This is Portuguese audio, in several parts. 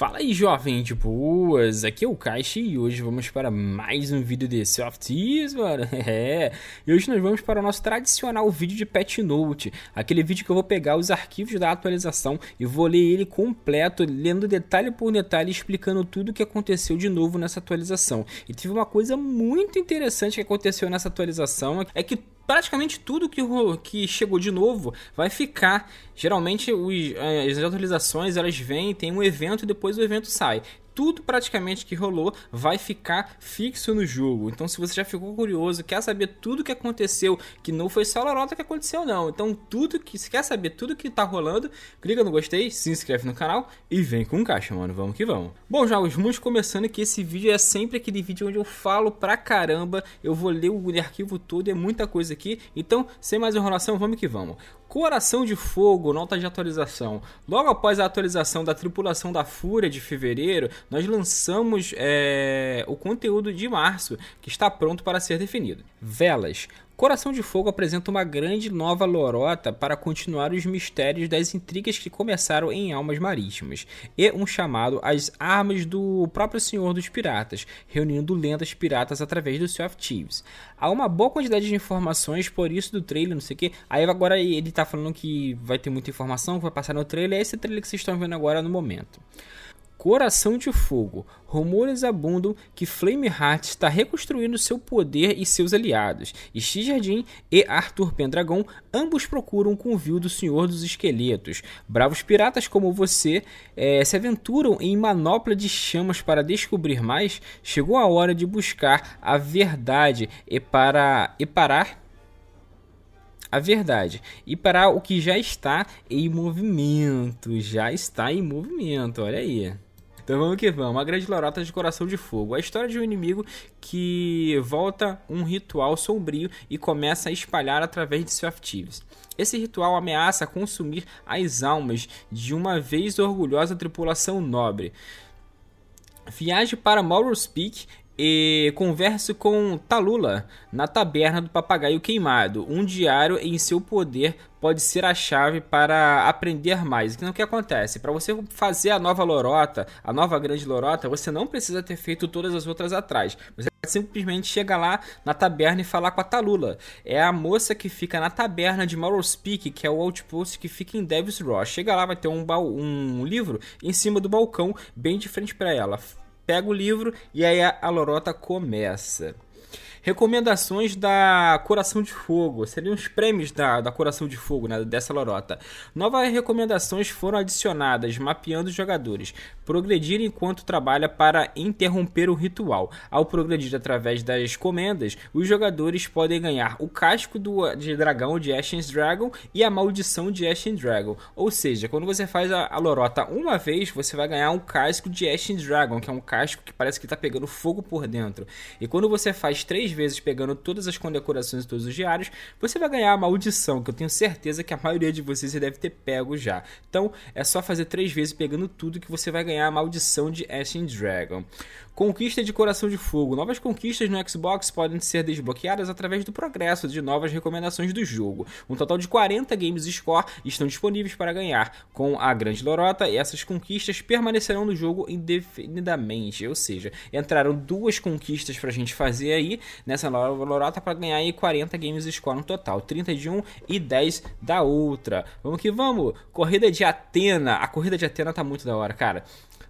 Fala aí jovem de boas, aqui é o Caixa e hoje vamos para mais um vídeo de Softies, mano, é, e hoje nós vamos para o nosso tradicional vídeo de Pet Note, aquele vídeo que eu vou pegar os arquivos da atualização e vou ler ele completo, lendo detalhe por detalhe, explicando tudo o que aconteceu de novo nessa atualização, e teve uma coisa muito interessante que aconteceu nessa atualização, é que praticamente tudo que, que chegou de novo vai ficar. Geralmente os, eh, as atualizações elas vêm, tem um evento e depois o evento sai tudo praticamente que rolou vai ficar fixo no jogo. Então, se você já ficou curioso, quer saber tudo que aconteceu, que não foi só a lorota que aconteceu, não. Então, tudo que se quer saber tudo que tá rolando, clica no gostei, se inscreve no canal e vem com caixa, mano. Vamos que vamos. Bom, jogos, muitos começando que esse vídeo é sempre aquele vídeo onde eu falo pra caramba, eu vou ler o arquivo todo, é muita coisa aqui. Então, sem mais enrolação, vamos que vamos. Coração de Fogo, nota de atualização. Logo após a atualização da tripulação da Fúria de fevereiro, nós lançamos é, o conteúdo de março, que está pronto para ser definido. Velas. Coração de Fogo apresenta uma grande nova lorota para continuar os mistérios das intrigas que começaram em Almas Marítimas, e um chamado às armas do próprio Senhor dos Piratas, reunindo lendas piratas através do Sea of Thieves. Há uma boa quantidade de informações por isso do trailer, não sei o que. Aí agora ele tá falando que vai ter muita informação, que vai passar no trailer, é esse trailer que vocês estão vendo agora no momento. Coração de Fogo. Rumores abundam que Flameheart está reconstruindo seu poder e seus aliados. E X Jardim e Arthur Pendragon ambos procuram o convívio do Senhor dos Esqueletos. Bravos piratas como você é, se aventuram em manopla de chamas para descobrir mais. Chegou a hora de buscar a verdade e para e parar a verdade. E para o que já está em movimento, já está em movimento, olha aí. Então vamos que vamos. A grande lorota de coração de fogo. A história de um inimigo que volta um ritual sombrio e começa a espalhar através de Swaftives. Esse ritual ameaça consumir as almas de uma vez orgulhosa tripulação nobre. Viaje para Morros Peak e converso com Talula na Taberna do Papagaio Queimado. Um diário em seu poder pode ser a chave para aprender mais. Então, o que acontece? Para você fazer a nova lorota, a nova grande lorota, você não precisa ter feito todas as outras atrás. Você simplesmente chega lá na taberna e falar com a Talula. É a moça que fica na taberna de Morrow's Peak, que é o outpost que fica em Devil's Rock. Chega lá, vai ter um, um livro em cima do balcão, bem de frente para ela pega o livro e aí a, a lorota começa. Recomendações da Coração de Fogo. Seriam os prêmios da, da Coração de Fogo, né? Dessa lorota. Novas recomendações foram adicionadas, mapeando os jogadores. Progredir enquanto trabalha para interromper o ritual. Ao progredir através das comendas, os jogadores podem ganhar o casco do, de dragão de Ashen Dragon e a maldição de Ashen Dragon. Ou seja, quando você faz a, a lorota uma vez, você vai ganhar um casco de Ashen Dragon, que é um casco que parece que está pegando fogo por dentro. E quando você faz três três vezes pegando todas as condecorações e todos os diários, você vai ganhar a maldição, que eu tenho certeza que a maioria de vocês já deve ter pego já. Então é só fazer três vezes pegando tudo que você vai ganhar a maldição de Ashen Dragon. Conquista de Coração de Fogo. Novas conquistas no Xbox podem ser desbloqueadas através do progresso de novas recomendações do jogo. Um total de 40 games score estão disponíveis para ganhar. Com a Grande Lorota, essas conquistas permanecerão no jogo indefinidamente, ou seja, entraram duas conquistas para a gente fazer aí Nessa nova Lorota para ganhar aí 40 games score no total, 30 de um e 10 da outra. Vamos que vamos! Corrida de Atena. A corrida de Atena tá muito da hora, cara.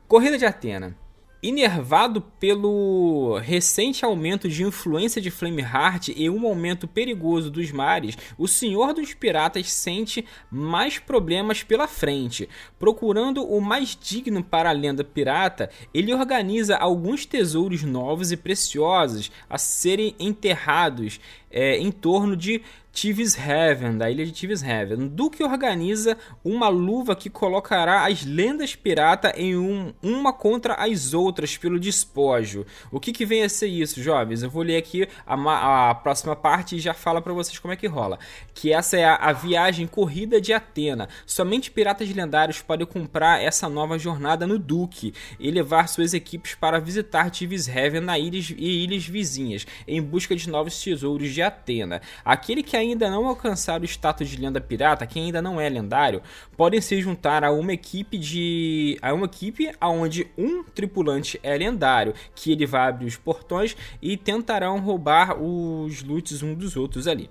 Corrida de Atena. Inervado pelo recente aumento de influência de Flameheart e um aumento perigoso dos mares, o Senhor dos Piratas sente mais problemas pela frente. Procurando o mais digno para a lenda pirata, ele organiza alguns tesouros novos e preciosos a serem enterrados é, em torno de Heaven, da ilha de Heaven. Duke organiza uma luva que colocará as lendas pirata em um, uma contra as outras pelo despojo. O que, que vem a ser isso, jovens? Eu vou ler aqui a, a próxima parte e já fala para vocês como é que rola. Que essa é a, a viagem corrida de Atena. Somente piratas lendários podem comprar essa nova jornada no Duke e levar suas equipes para visitar Tivishaven na ilhas, e ilhas vizinhas em busca de novos tesouros de Atena. Aquele que ainda ainda não alcançar o status de lenda pirata, quem ainda não é lendário, podem se juntar a uma equipe de a uma equipe aonde um tripulante é lendário, que ele vai abrir os portões e tentarão roubar os loots um dos outros ali.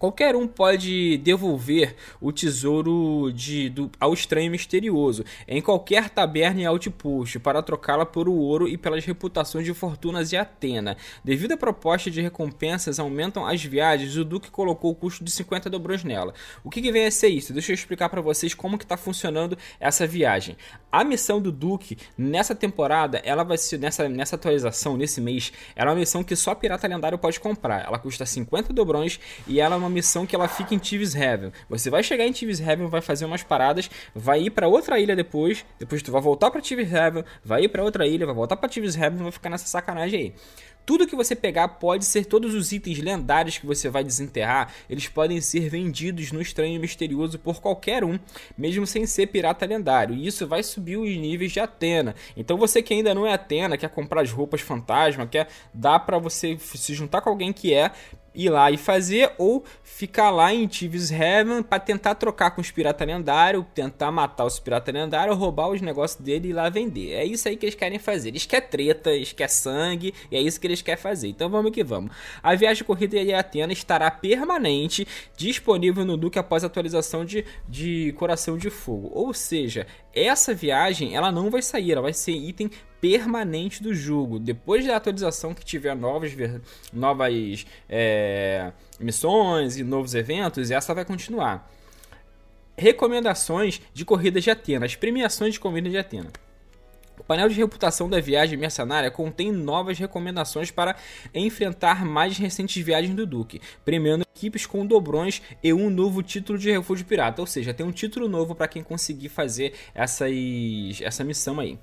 Qualquer um pode devolver o tesouro de, do, ao estranho misterioso em qualquer taberna e outpost para trocá-la por o ouro e pelas reputações de fortunas e Atena. Devido à proposta de recompensas aumentam as viagens, o Duque colocou o custo de 50 dobrões nela. O que, que vem a ser isso? Deixa eu explicar para vocês como que está funcionando essa viagem. A missão do Duque nessa temporada, ela vai ser nessa, nessa atualização nesse mês, ela é uma missão que só pirata lendário pode comprar. Ela custa 50 dobrões e ela é uma missão que ela fica em Tives Heaven. Você vai chegar em Tives Heaven, vai fazer umas paradas, vai ir para outra ilha depois, depois tu vai voltar para Tives Heaven, vai ir para outra ilha, vai voltar para Thieves Heaven, vai ficar nessa sacanagem aí. Tudo que você pegar pode ser todos os itens lendários que você vai desenterrar, eles podem ser vendidos no estranho e misterioso por qualquer um, mesmo sem ser pirata lendário. E isso vai subir os níveis de Atena. Então você que ainda não é Atena, quer comprar as roupas fantasma, quer dá para você se juntar com alguém que é, ir lá e fazer, ou ficar lá em Thieves Heaven para tentar trocar com os pirata lendário, tentar matar os pirata lendário, roubar os negócios dele e ir lá vender. É isso aí que eles querem fazer. Eles querem treta, eles querem sangue, e é isso que eles quer fazer. Então vamos que vamos. A viagem corrida de Atena estará permanente, disponível no Duque após a atualização de, de Coração de Fogo. Ou seja, essa viagem ela não vai sair, ela vai ser item permanente do jogo. Depois da atualização que tiver novas, novas é, missões e novos eventos, essa vai continuar. Recomendações de corridas de Atena, as premiações de corrida de Atena. O painel de reputação da viagem mercenária contém novas recomendações para enfrentar mais recentes viagens do Duque, premiando equipes com dobrões e um novo título de refúgio pirata, ou seja, tem um título novo para quem conseguir fazer essas, essa missão aí.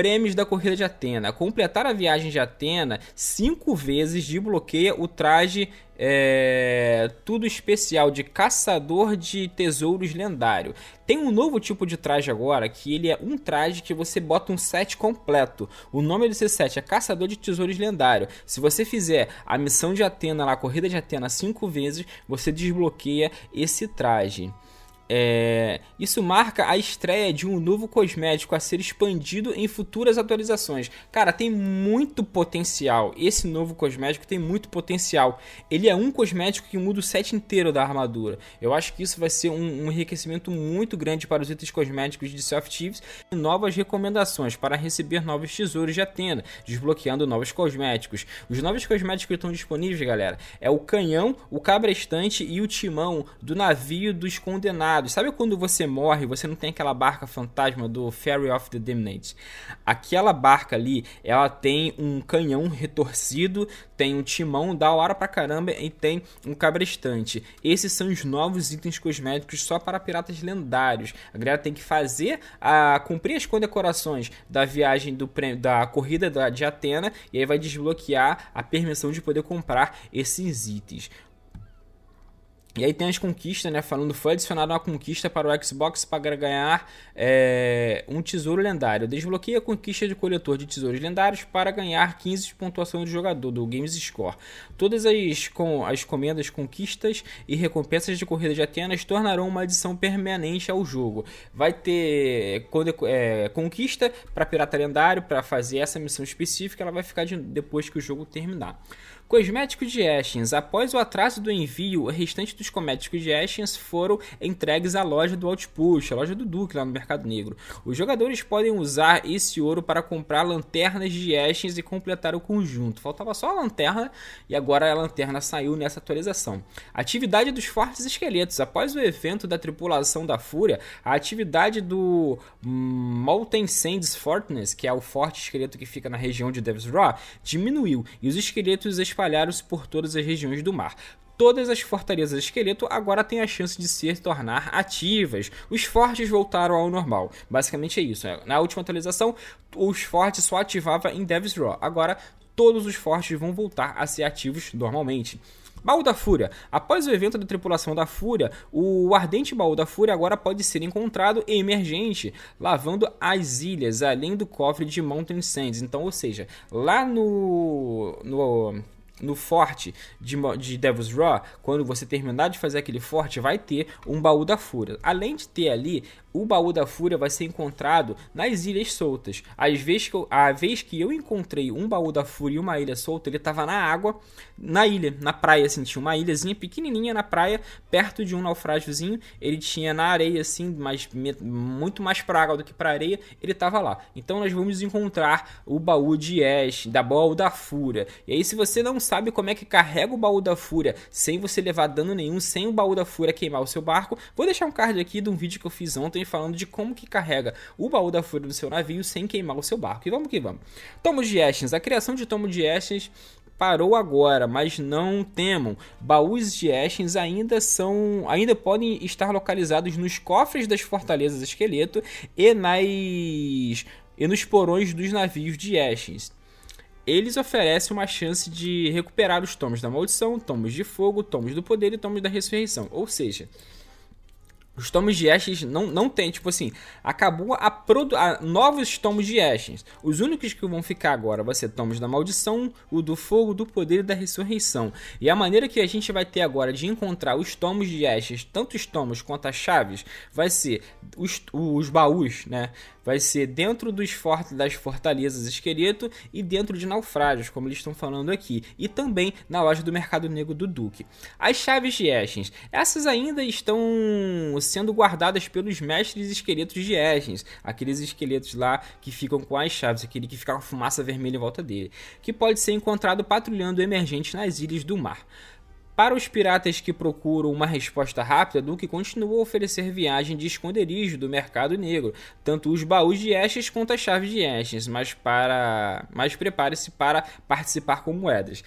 Prêmios da Corrida de Atena. completar a viagem de Atena, cinco vezes desbloqueia o traje é, tudo especial de caçador de tesouros lendário. Tem um novo tipo de traje agora que ele é um traje que você bota um set completo. O nome desse set é Caçador de Tesouros Lendário. Se você fizer a missão de Atena, lá, a corrida de Atena cinco vezes, você desbloqueia esse traje. É, isso marca a estreia de um novo cosmético a ser expandido em futuras atualizações. Cara, tem muito potencial. Esse novo cosmético tem muito potencial. Ele é um cosmético que muda o set inteiro da armadura. Eu acho que isso vai ser um, um enriquecimento muito grande para os itens cosméticos de Soft Thieves e novas recomendações para receber novos tesouros de Atena, desbloqueando novos cosméticos. Os novos cosméticos que estão disponíveis, galera, é o canhão, o cabrestante e o timão do navio dos condenados Sabe quando você morre, você não tem aquela barca fantasma do Ferry of the Damned? Aquela barca ali, ela tem um canhão retorcido, tem um timão da hora pra caramba e tem um cabrestante. Esses são os novos itens cosméticos só para piratas lendários. A galera tem que fazer a cumprir as condecorações da viagem do prêmio, da corrida da, de Atena e aí vai desbloquear a permissão de poder comprar esses itens. E aí tem as conquistas, né? Falando, foi adicionada uma conquista para o Xbox para ganhar é, um tesouro lendário. Desbloqueia a conquista de coletor de tesouros lendários para ganhar 15 de pontuação do jogador, do Games Score. Todas as, com, as comendas, conquistas e recompensas de corrida de Atenas tornarão uma adição permanente ao jogo. Vai ter é, é, conquista para pirata lendário, para fazer essa missão específica, ela vai ficar de, depois que o jogo terminar. Cosméticos de Ashens. Após o atraso do envio, o restante dos cosméticos de Ashens foram entregues à loja do Outpush, a loja do Duke lá no Mercado Negro. Os jogadores podem usar esse ouro para comprar lanternas de Ashens e completar o conjunto. Faltava só a lanterna e agora a lanterna saiu nessa atualização. Atividade dos Fortes Esqueletos. Após o evento da tripulação da Fúria, a atividade do Molten Sands Fortness, que é o forte esqueleto que fica na região de Devs Raw, diminuiu e os esqueletos espalharam-se por todas as regiões do mar todas as fortalezas esqueleto agora têm a chance de se tornar ativas. Os fortes voltaram ao normal. Basicamente é isso. Né? Na última atualização, os fortes só ativava em Devs Raw. Agora todos os fortes vão voltar a ser ativos normalmente. Baú da Fúria. Após o evento da tripulação da Fúria, o ardente baú da Fúria agora pode ser encontrado emergente, lavando as ilhas, além do cofre de Mountain Sands. Então, ou seja, lá no, no no forte de, de Devil's Raw, quando você terminar de fazer aquele forte, vai ter um baú da fúria. Além de ter ali o baú da fúria vai ser encontrado nas ilhas soltas. Às vezes que eu, a vez que eu encontrei um baú da fúria e uma ilha solta, ele estava na água, na ilha, na praia, assim, tinha uma ilhazinha pequenininha na praia, perto de um naufrágiozinho, ele tinha na areia, assim, mas muito mais pra água do que para areia, ele estava lá. Então nós vamos encontrar o baú de Ash, da baú da fúria. E aí se você não sabe como é que carrega o baú da fúria, sem você levar dano nenhum, sem o baú da fúria queimar o seu barco, vou deixar um card aqui de um vídeo que eu fiz ontem, falando de como que carrega o baú da fúria do seu navio sem queimar o seu barco. E vamos que vamos. Tomo de Estes. A criação de Tomo de Estes parou agora, mas não temam. Baús de Ashens ainda são, ainda podem estar localizados nos cofres das fortalezas esqueleto e nas e nos porões dos navios de Ashens. Eles oferecem uma chance de recuperar os tomos da maldição, tomos de fogo, tomos do poder e tomos da ressurreição. Ou seja, os tomos de Ashes não, não tem, tipo assim, acabou a, produ a novos tomos de Ashes. Os únicos que vão ficar agora vão ser tomos da maldição, o do fogo, do poder e da ressurreição. E a maneira que a gente vai ter agora de encontrar os tomos de Ashes, tanto os tomos quanto as chaves, vai ser os, os baús, né? vai ser dentro dos fort das fortalezas esqueleto e dentro de naufrágios, como eles estão falando aqui, e também na loja do Mercado Negro do Duque. As chaves de Ashens, essas ainda estão sendo guardadas pelos mestres esqueletos de Esgens, aqueles esqueletos lá que ficam com as chaves, aquele que fica com fumaça vermelha em volta dele, que pode ser encontrado patrulhando emergentes nas ilhas do mar. Para os piratas que procuram uma resposta rápida, Duke continua a oferecer viagem de esconderijo do mercado negro, tanto os baús de Ashes quanto as chaves de Ashes, mas, para... mas prepare-se para participar com moedas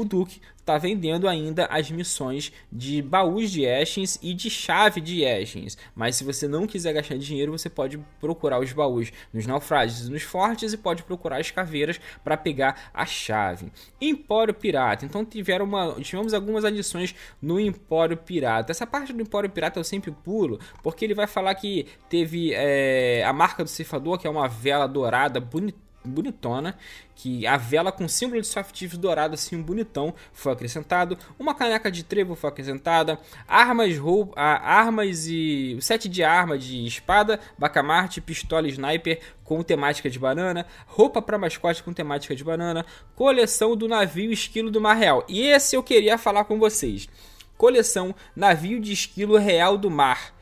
o Duke está vendendo ainda as missões de baús de Ashens e de chave de Ashens. Mas se você não quiser gastar dinheiro, você pode procurar os baús nos naufrágios e nos fortes e pode procurar as caveiras para pegar a chave. Empório Pirata. Então tiveram uma, tivemos algumas adições no Empório Pirata. Essa parte do Empório Pirata eu sempre pulo, porque ele vai falar que teve é, a marca do ceifador, que é uma vela dourada bonitona bonitona, que a vela com símbolo de softives dourado assim bonitão foi acrescentado, uma caneca de trevo foi acrescentada, armas, roupa, armas e sete de arma de espada, bacamarte, pistola e sniper com temática de banana, roupa para mascote com temática de banana, coleção do navio esquilo do mar real. E esse eu queria falar com vocês. Coleção Navio de Esquilo Real do Mar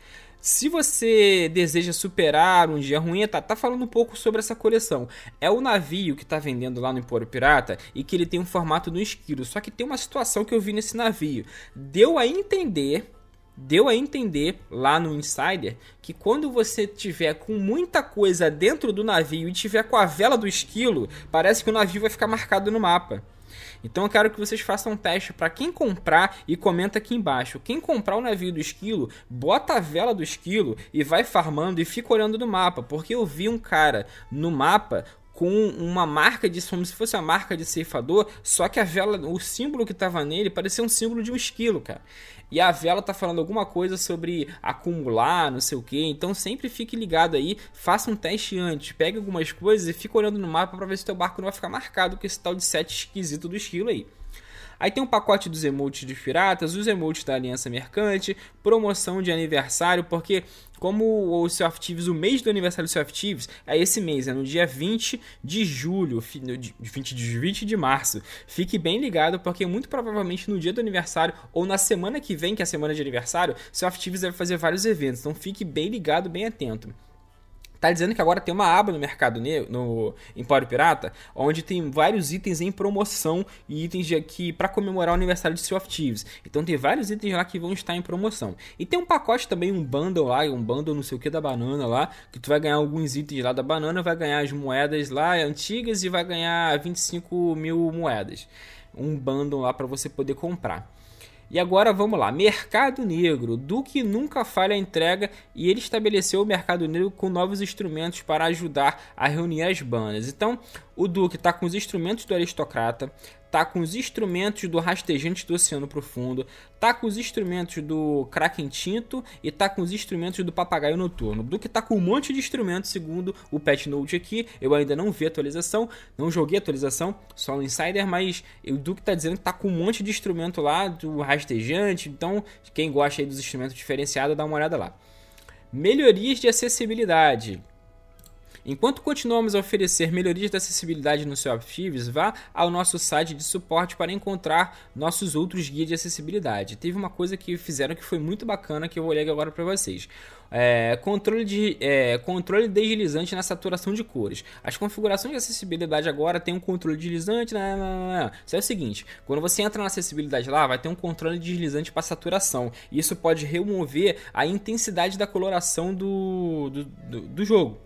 se você deseja superar um dia ruim, tá, tá falando um pouco sobre essa coleção. É o navio que tá vendendo lá no Empório Pirata e que ele tem um formato do esquilo. Só que tem uma situação que eu vi nesse navio. Deu a entender deu a entender lá no Insider que quando você tiver com muita coisa dentro do navio e tiver com a vela do esquilo, parece que o navio vai ficar marcado no mapa. Então eu quero que vocês façam um teste para quem comprar e comenta aqui embaixo. Quem comprar o navio do esquilo, bota a vela do esquilo e vai farmando e fica olhando no mapa, porque eu vi um cara no mapa com uma marca de como se fosse uma marca de ceifador, só que a vela, o símbolo que estava nele parecia um símbolo de um esquilo, cara. E a vela tá falando alguma coisa sobre acumular, não sei o que. Então sempre fique ligado aí, faça um teste antes, pegue algumas coisas e fique olhando no mapa para ver se teu barco não vai ficar marcado com esse tal de set esquisito do esquilo aí. Aí tem um pacote dos emotes de piratas, os emotes da Aliança Mercante, promoção de aniversário, porque como o Sea of Thieves, o mês do aniversário do Sea of Thieves é esse mês, é no dia 20 de julho, 20 de, 20 de março. Fique bem ligado, porque muito provavelmente no dia do aniversário ou na semana que vem, que é a semana de aniversário, Sea of Thieves deve fazer vários eventos, então fique bem ligado, bem atento. Tá dizendo que agora tem uma aba no Mercado Negro, no Empório Pirata, onde tem vários itens em promoção e itens de aqui para comemorar o aniversário de Sea of Thieves. Então tem vários itens lá que vão estar em promoção. E tem um pacote também, um bundle lá, um bundle não sei o que da banana lá, que tu vai ganhar alguns itens lá da banana, vai ganhar as moedas lá antigas e vai ganhar 25 mil moedas. Um bundle lá para você poder comprar. E agora vamos lá, mercado negro. Duque nunca falha a entrega e ele estabeleceu o mercado negro com novos instrumentos para ajudar a reunir as bandas. Então, o Duque está com os instrumentos do aristocrata, tá com os instrumentos do Rastejante do Oceano Profundo, tá com os instrumentos do Kraken Tinto e tá com os instrumentos do Papagaio Noturno. Duke tá com um monte de instrumentos, segundo o patch note aqui. Eu ainda não vi atualização, não joguei atualização, só no Insider, mas o Duke tá dizendo que tá com um monte de instrumento lá do Rastejante, então quem gosta aí dos instrumentos diferenciados, dá uma olhada lá. Melhorias de acessibilidade. Enquanto continuamos a oferecer melhorias de acessibilidade no seu Apps, vá ao nosso site de suporte para encontrar nossos outros guias de acessibilidade. Teve uma coisa que fizeram que foi muito bacana que eu vou ler agora para vocês. É, controle, de, é, controle deslizante na saturação de cores. As configurações de acessibilidade agora tem um controle deslizante. Não, não, não, Isso é o seguinte: quando você entra na acessibilidade lá, vai ter um controle deslizante para saturação. E isso pode remover a intensidade da coloração do, do, do, do jogo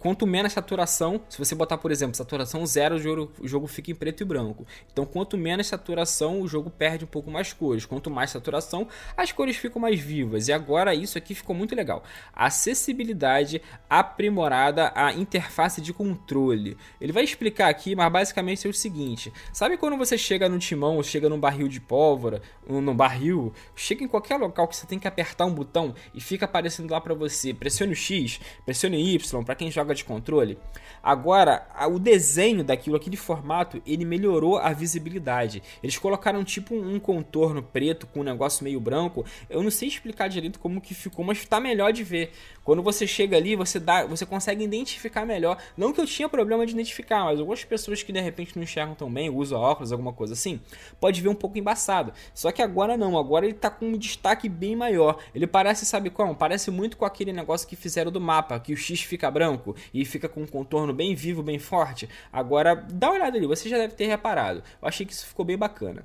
quanto menos saturação, se você botar, por exemplo, saturação zero, o jogo, o jogo fica em preto e branco. Então, quanto menos saturação, o jogo perde um pouco mais cores. Quanto mais saturação, as cores ficam mais vivas. E agora isso aqui ficou muito legal. Acessibilidade aprimorada à interface de controle. Ele vai explicar aqui, mas basicamente é o seguinte: sabe quando você chega no timão, chega num barril de pólvora, num barril, chega em qualquer local que você tem que apertar um botão e fica aparecendo lá para você, pressione o X, pressione Y, para quem joga de controle, agora o desenho daquilo, aquele formato, ele melhorou a visibilidade. Eles colocaram tipo um contorno preto com um negócio meio branco. Eu não sei explicar direito como que ficou, mas tá melhor de ver. Quando você chega ali, você dá, você consegue identificar melhor. Não que eu tinha problema de identificar, mas algumas pessoas que de repente não enxergam tão bem, usam óculos, alguma coisa assim, pode ver um pouco embaçado. Só que agora não, agora ele tá com um destaque bem maior. Ele parece, sabe como? Parece muito com aquele negócio que fizeram do mapa, que o X fica branco e fica com um contorno bem vivo, bem forte. Agora, dá uma olhada ali, você já deve ter reparado. Eu achei que isso ficou bem bacana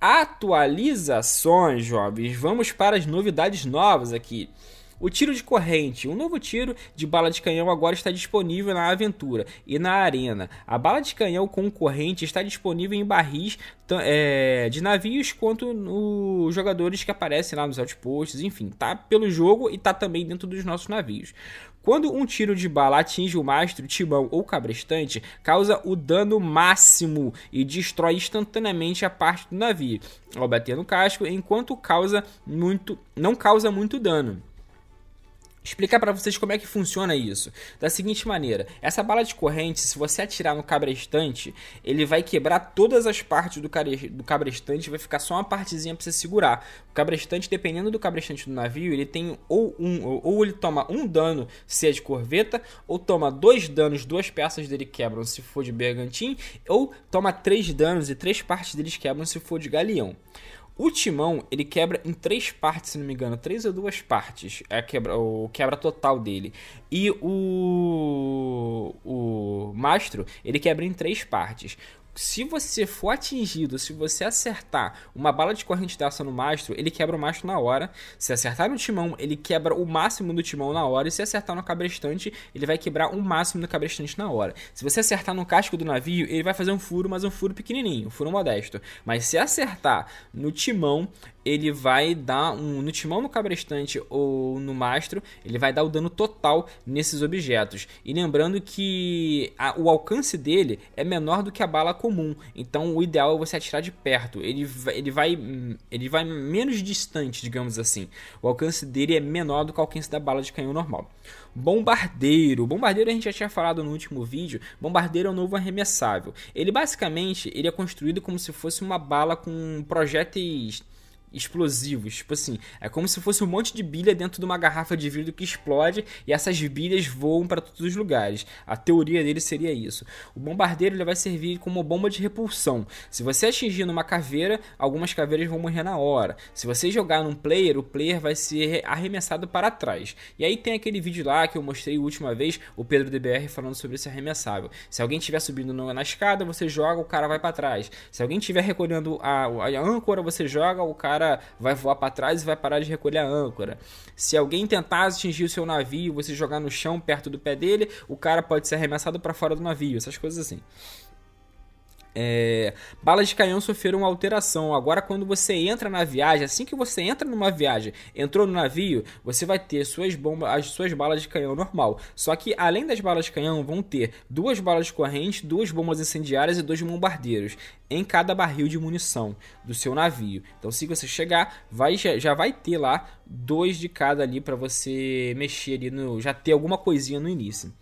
atualizações, jovens. Vamos para as novidades novas aqui. O tiro de corrente, um novo tiro de bala de canhão agora está disponível na aventura e na arena. A bala de canhão com corrente está disponível em barris é, de navios quanto nos jogadores que aparecem lá nos outposts, enfim, tá pelo jogo e tá também dentro dos nossos navios. Quando um tiro de bala atinge o mastro, timão ou cabrestante, causa o dano máximo e destrói instantaneamente a parte do navio ao bater no casco, enquanto causa muito, não causa muito dano explicar para vocês como é que funciona isso. Da seguinte maneira, essa bala de corrente, se você atirar no cabrestante, ele vai quebrar todas as partes do, care... do cabrestante, vai ficar só uma partezinha para você segurar. O cabrestante, dependendo do cabrestante do navio, ele tem ou um ou, ou ele toma um dano se é de corveta, ou toma dois danos, duas peças dele quebram se for de bergantim, ou toma três danos e três partes deles quebram se for de galeão. O timão, ele quebra em três partes, se não me engano. Três ou duas partes. É quebra, o quebra total dele. E o. O mastro, ele quebra em três partes. Se você for atingido, se você acertar uma bala de corrente dessa no mastro, ele quebra o mastro na hora. Se acertar no timão, ele quebra o máximo do timão na hora. E se acertar no cabrestante, ele vai quebrar o máximo do cabrestante na hora. Se você acertar no casco do navio, ele vai fazer um furo, mas um furo pequenininho, um furo modesto. Mas se acertar no timão, ele vai dar um no timão, no cabrestante ou no mastro, ele vai dar o dano total nesses objetos. E lembrando que a, o alcance dele é menor do que a bala comum, então o ideal é você atirar de perto. Ele, ele vai ele vai menos distante, digamos assim. O alcance dele é menor do que o alcance da bala de canhão normal. Bombardeiro. Bombardeiro a gente já tinha falado no último vídeo. Bombardeiro é um novo arremessável. Ele basicamente ele é construído como se fosse uma bala com projéteis explosivos. Tipo assim, é como se fosse um monte de bilha dentro de uma garrafa de vidro que explode e essas bilhas voam para todos os lugares. A teoria dele seria isso. O bombardeiro ele vai servir como bomba de repulsão. Se você atingir numa caveira, algumas caveiras vão morrer na hora. Se você jogar num player, o player vai ser arremessado para trás. E aí tem aquele vídeo lá que eu mostrei a última vez, o Pedro DBR falando sobre esse arremessável. Se alguém estiver subindo na escada, você joga, o cara vai para trás. Se alguém estiver recolhendo a, a âncora, você joga, o cara cara vai voar para trás e vai parar de recolher a âncora. Se alguém tentar atingir o seu navio, você jogar no chão perto do pé dele, o cara pode ser arremessado para fora do navio, essas coisas assim. É, balas de canhão sofreram alteração. Agora, quando você entra na viagem, assim que você entra numa viagem, entrou no navio, você vai ter suas bombas, as suas balas de canhão normal. Só que além das balas de canhão, vão ter duas balas de corrente, duas bombas incendiárias e dois bombardeiros em cada barril de munição do seu navio. Então, se você chegar, vai já, já vai ter lá dois de cada ali para você mexer ali no, já ter alguma coisinha no início.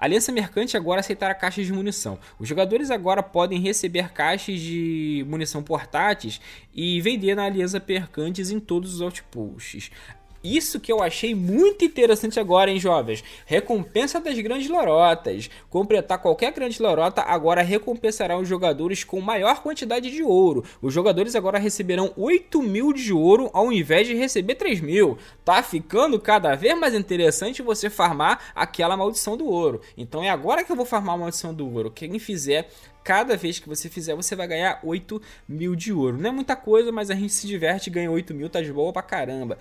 A Aliança Mercante agora aceitará caixas de munição. Os jogadores agora podem receber caixas de munição portáteis e vender na Aliança Mercantes em todos os outposts. Isso que eu achei muito interessante agora, hein, jovens? Recompensa das grandes lorotas. Completar qualquer grande lorota agora recompensará os jogadores com maior quantidade de ouro. Os jogadores agora receberão 8 mil de ouro ao invés de receber 3 mil. Tá ficando cada vez mais interessante você farmar aquela maldição do ouro. Então é agora que eu vou farmar a maldição do ouro. Quem fizer cada vez que você fizer, você vai ganhar 8 mil de ouro. Não é muita coisa, mas a gente se diverte e ganha 8 mil, tá de boa pra caramba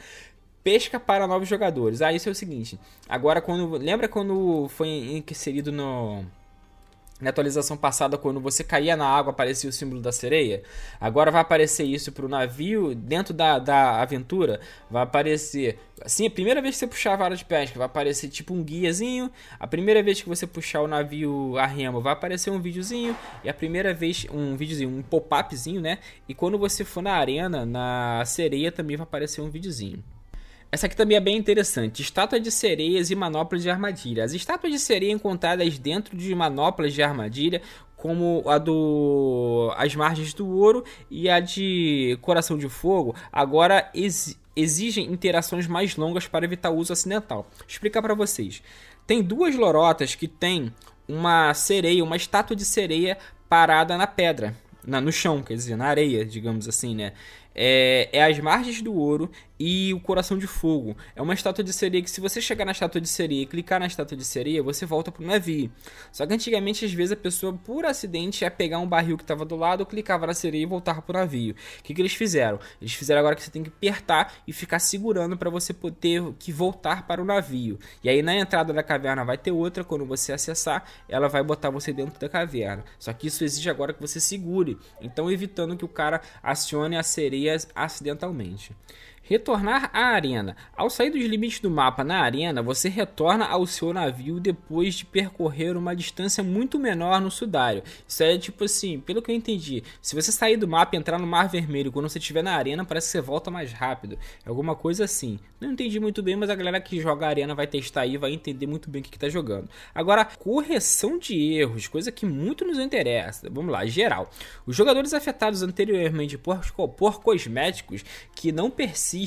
pesca para novos jogadores. Ah, isso é o seguinte. Agora, quando lembra quando foi inserido no na atualização passada, quando você caía na água, aparecia o símbolo da sereia. Agora vai aparecer isso para o navio, dentro da, da aventura, vai aparecer. Assim, a primeira vez que você puxar a vara de pesca, vai aparecer tipo um guiazinho. A primeira vez que você puxar o navio a remo, vai aparecer um videozinho. E a primeira vez, um videozinho, um pop-upzinho, né? E quando você for na arena, na sereia, também vai aparecer um videozinho. Essa aqui também é bem interessante. Estátua de sereias e manoplas de armadilha. As estátuas de sereia encontradas dentro de manoplas de armadilha, como a do As Margens do Ouro e a de Coração de Fogo, agora exigem interações mais longas para evitar o uso acidental. Vou explicar para vocês. Tem duas lorotas que tem uma sereia, uma estátua de sereia parada na pedra. Na, no chão, quer dizer, na areia, digamos assim, né? É, é, as margens do ouro e o Coração de Fogo. É uma estátua de sereia que se você chegar na estátua de sereia e clicar na estátua de sereia, você volta pro navio. Só que antigamente, às vezes, a pessoa, por acidente, ia pegar um barril que estava do lado, clicava na sereia e voltava pro navio. O que, que eles fizeram? Eles fizeram agora que você tem que apertar e ficar segurando para você poder que voltar para o navio. E aí na entrada da caverna vai ter outra, quando você acessar, ela vai botar você dentro da caverna. Só que isso exige agora que você segure, então evitando que o cara acione a sereia acidentalmente. Retornar à arena. Ao sair dos limites do mapa na arena, você retorna ao seu navio depois de percorrer uma distância muito menor no sudário. Isso é tipo assim, pelo que eu entendi, se você sair do mapa e entrar no mar vermelho quando você estiver na arena, parece que você volta mais rápido. É alguma coisa assim. Não entendi muito bem, mas a galera que joga a arena vai testar aí, vai entender muito bem o que está jogando. Agora, correção de erros, coisa que muito nos interessa. Vamos lá, geral. Os jogadores afetados anteriormente por, por cosméticos que não percebem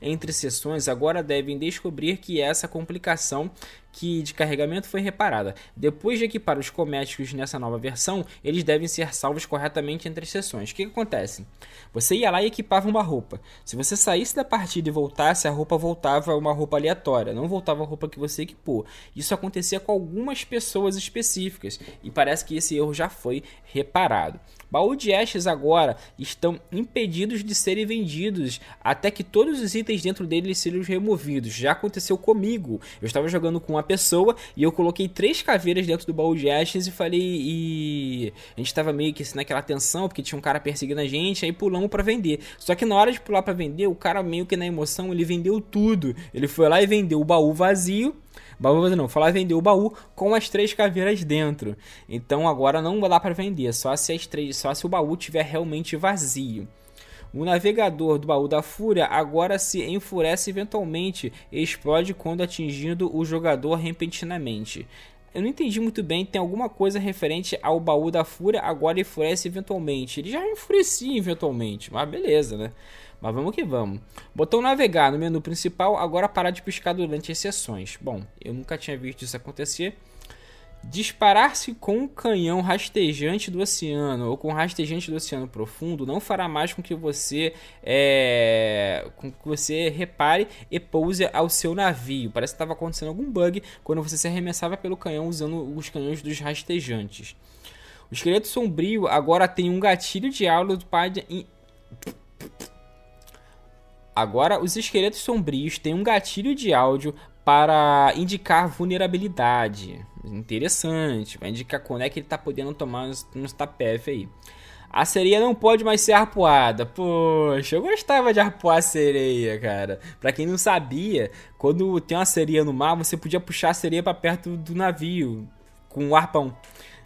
entre sessões agora devem descobrir que essa complicação que de carregamento foi reparada. Depois de equipar os cométicos nessa nova versão, eles devem ser salvos corretamente entre as sessões. O que, que acontece? Você ia lá e equipava uma roupa. Se você saísse da partida e voltasse, a roupa voltava uma roupa aleatória, não voltava a roupa que você equipou. Isso acontecia com algumas pessoas específicas e parece que esse erro já foi reparado. Baú de Ashes agora estão impedidos de serem vendidos até que todos os itens dentro deles sejam removidos. Já aconteceu comigo. Eu estava jogando com uma pessoa e eu coloquei três caveiras dentro do baú de Ashes e falei. E a gente tava meio que assim, naquela tensão, porque tinha um cara perseguindo a gente, aí pulamos para vender. Só que na hora de pular para vender, o cara meio que na emoção, ele vendeu tudo. Ele foi lá e vendeu o baú vazio, baú vazio não, falar vender o baú com as três caveiras dentro. Então agora não dá para vender, só se as três, só se o baú tiver realmente vazio. O navegador do baú da fúria agora se enfurece eventualmente e explode quando atingindo o jogador repentinamente. Eu não entendi muito bem, tem alguma coisa referente ao baú da fúria, agora enfurece eventualmente. Ele já enfurecia eventualmente, mas beleza, né? Mas vamos que vamos. Botão navegar no menu principal, agora parar de piscar durante as sessões. Bom, eu nunca tinha visto isso acontecer. Disparar-se com um canhão rastejante do oceano ou com um rastejante do oceano profundo não fará mais com que você é, com que você repare e pouse ao seu navio. Parece que estava acontecendo algum bug quando você se arremessava pelo canhão usando os canhões dos rastejantes. O esqueleto sombrio agora tem um gatilho de aula do pai de... Agora, os esqueletos sombrios têm um gatilho de áudio para indicar vulnerabilidade. Interessante. Vai indicar quando é que ele tá podendo tomar uns, uns tapef aí. A sereia não pode mais ser arpoada. Poxa, eu gostava de arpoar a sereia, cara. Pra quem não sabia, quando tem uma sereia no mar, você podia puxar a sereia para perto do navio com um arpão.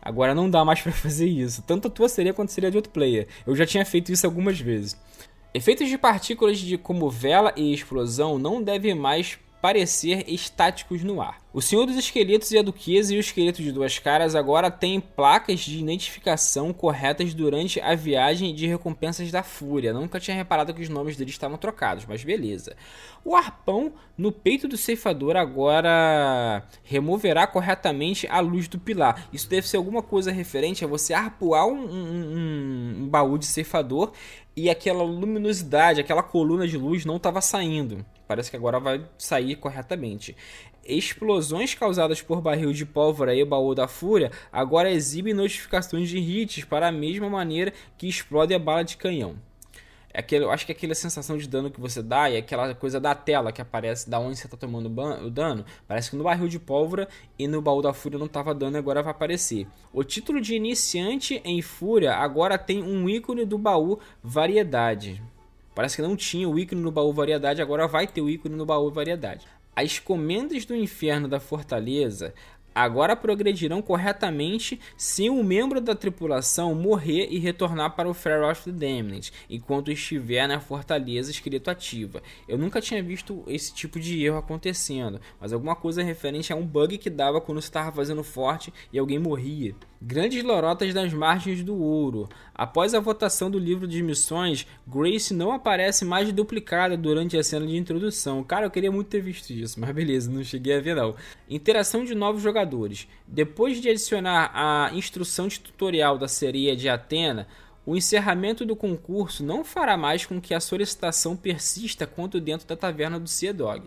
Agora não dá mais para fazer isso. Tanto a tua sereia quanto a sereia de outro player. Eu já tinha feito isso algumas vezes. Efeitos de partículas de como vela e explosão não devem mais parecer estáticos no ar. O Senhor dos Esqueletos e a Duquesa e o Esqueleto de Duas Caras agora têm placas de identificação corretas durante a viagem de recompensas da Fúria. Nunca tinha reparado que os nomes deles estavam trocados, mas beleza. O arpão no peito do ceifador agora removerá corretamente a luz do pilar. Isso deve ser alguma coisa referente a você arpoar um, um, um, um baú de ceifador e aquela luminosidade, aquela coluna de luz não estava saindo. Parece que agora vai sair corretamente. Explosões causadas por barril de pólvora e baú da fúria agora exibem notificações de hits para a mesma maneira que explode a bala de canhão. É aquele, eu acho que é aquela sensação de dano que você dá e é aquela coisa da tela que aparece da onde você está tomando o dano, parece que no barril de pólvora e no baú da fúria não estava dando e agora vai aparecer. O título de iniciante em fúria agora tem um ícone do baú variedade. Parece que não tinha o ícone no baú variedade, agora vai ter o ícone no baú variedade. As comendas do inferno da fortaleza agora progredirão corretamente se um membro da tripulação morrer e retornar para o Fair of the Damned, enquanto estiver na fortaleza escrito ativa. Eu nunca tinha visto esse tipo de erro acontecendo, mas alguma coisa referente a um bug que dava quando você estava fazendo forte e alguém morria. Grandes lorotas das margens do ouro. Após a votação do livro de missões, Grace não aparece mais duplicada durante a cena de introdução. Cara, eu queria muito ter visto isso, mas beleza, não cheguei a ver não. Interação de novos jogadores jogadores. Depois de adicionar a instrução de tutorial da sereia de Atena, o encerramento do concurso não fará mais com que a solicitação persista quanto dentro da taverna do Dog.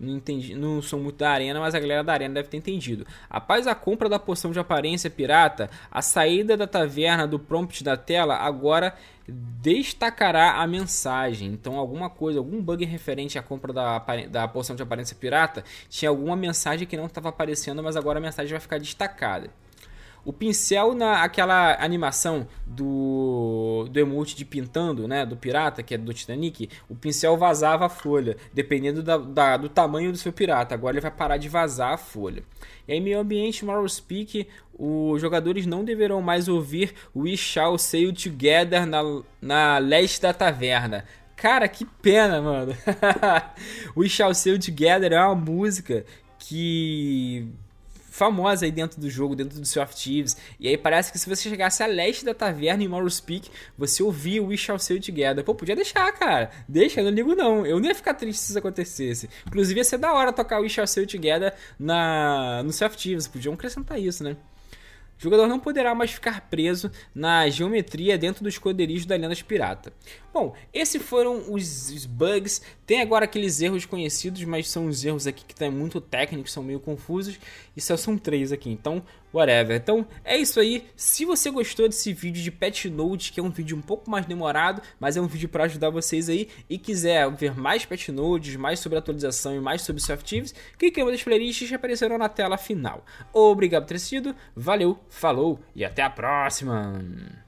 Não, entendi, não sou muito da arena, mas a galera da arena deve ter entendido. Após a compra da poção de aparência pirata, a saída da taverna do prompt da tela agora destacará a mensagem. Então, alguma coisa, algum bug referente à compra da, da poção de aparência pirata tinha alguma mensagem que não estava aparecendo, mas agora a mensagem vai ficar destacada. O pincel na aquela animação do do emote de pintando, né, do pirata, que é do Titanic, o pincel vazava a folha, dependendo da, da, do tamanho do seu pirata. Agora ele vai parar de vazar a folha. E aí, meio ambiente, moral speak, os jogadores não deverão mais ouvir We Shall Sail Together na, na leste da taverna. Cara, que pena, mano. We Shall Sail Together é uma música que famosa aí dentro do jogo, dentro do Sea of Thieves. E aí parece que se você chegasse a leste da taverna em Morrow's Peak, você ouvia We Shall Sail Together. Pô, podia deixar, cara. Deixa, eu não ligo não. Eu nem ia ficar triste se isso acontecesse. Inclusive ia ser da hora tocar We Shall Sail Together na, no Sea of Thieves. Podiam acrescentar isso, né? O jogador não poderá mais ficar preso na geometria dentro do esconderijo da Lendas Pirata. Bom, esses foram os bugs tem agora aqueles erros conhecidos, mas são os erros aqui que são tá muito técnicos, são meio confusos. E só são três aqui, então whatever. Então é isso aí. Se você gostou desse vídeo de Pet Notes, que é um vídeo um pouco mais demorado, mas é um vídeo para ajudar vocês aí e quiser ver mais Pet Notes, mais sobre atualização e mais sobre Softives, clique em uma das playlists que apareceram na tela final. Obrigado por ter sido, valeu, falou e até a próxima!